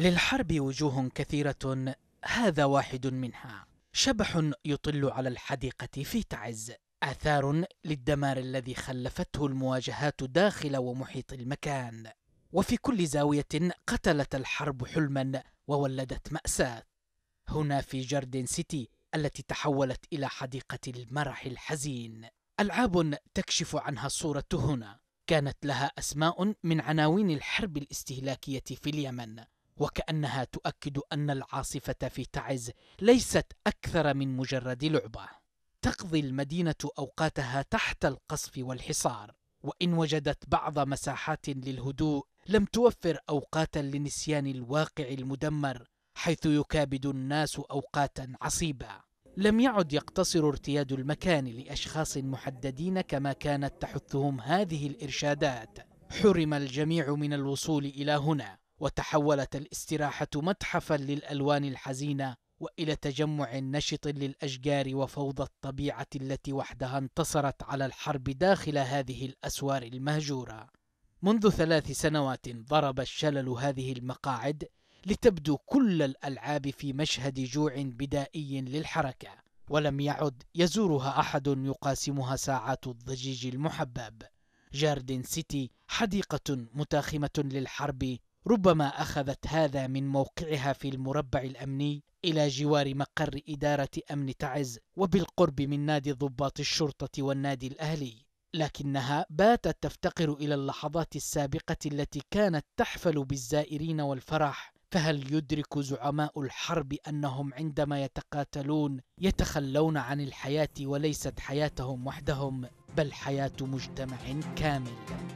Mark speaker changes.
Speaker 1: للحرب وجوه كثيرة هذا واحد منها شبح يطل على الحديقة في تعز آثار للدمار الذي خلفته المواجهات داخل ومحيط المكان وفي كل زاوية قتلت الحرب حلما وولدت مأساة هنا في جاردن سيتي التي تحولت إلى حديقة المرح الحزين ألعاب تكشف عنها الصورة هنا كانت لها أسماء من عناوين الحرب الاستهلاكية في اليمن وكأنها تؤكد أن العاصفة في تعز ليست أكثر من مجرد لعبة تقضي المدينة أوقاتها تحت القصف والحصار وإن وجدت بعض مساحات للهدوء لم توفر أوقاتا لنسيان الواقع المدمر حيث يكابد الناس أوقاتا عصيبة لم يعد يقتصر ارتياد المكان لأشخاص محددين كما كانت تحثهم هذه الإرشادات حرم الجميع من الوصول إلى هنا وتحولت الاستراحة متحفا للألوان الحزينة وإلى تجمع نشط للأشجار وفوضى الطبيعة التي وحدها انتصرت على الحرب داخل هذه الأسوار المهجورة. منذ ثلاث سنوات ضرب الشلل هذه المقاعد لتبدو كل الألعاب في مشهد جوع بدائي للحركة، ولم يعد يزورها أحد يقاسمها ساعات الضجيج المحبب. جاردن سيتي حديقة متاخمة للحرب ربما أخذت هذا من موقعها في المربع الأمني إلى جوار مقر إدارة أمن تعز وبالقرب من نادي ضباط الشرطة والنادي الأهلي لكنها باتت تفتقر إلى اللحظات السابقة التي كانت تحفل بالزائرين والفرح فهل يدرك زعماء الحرب أنهم عندما يتقاتلون يتخلون عن الحياة وليست حياتهم وحدهم بل حياة مجتمع كامل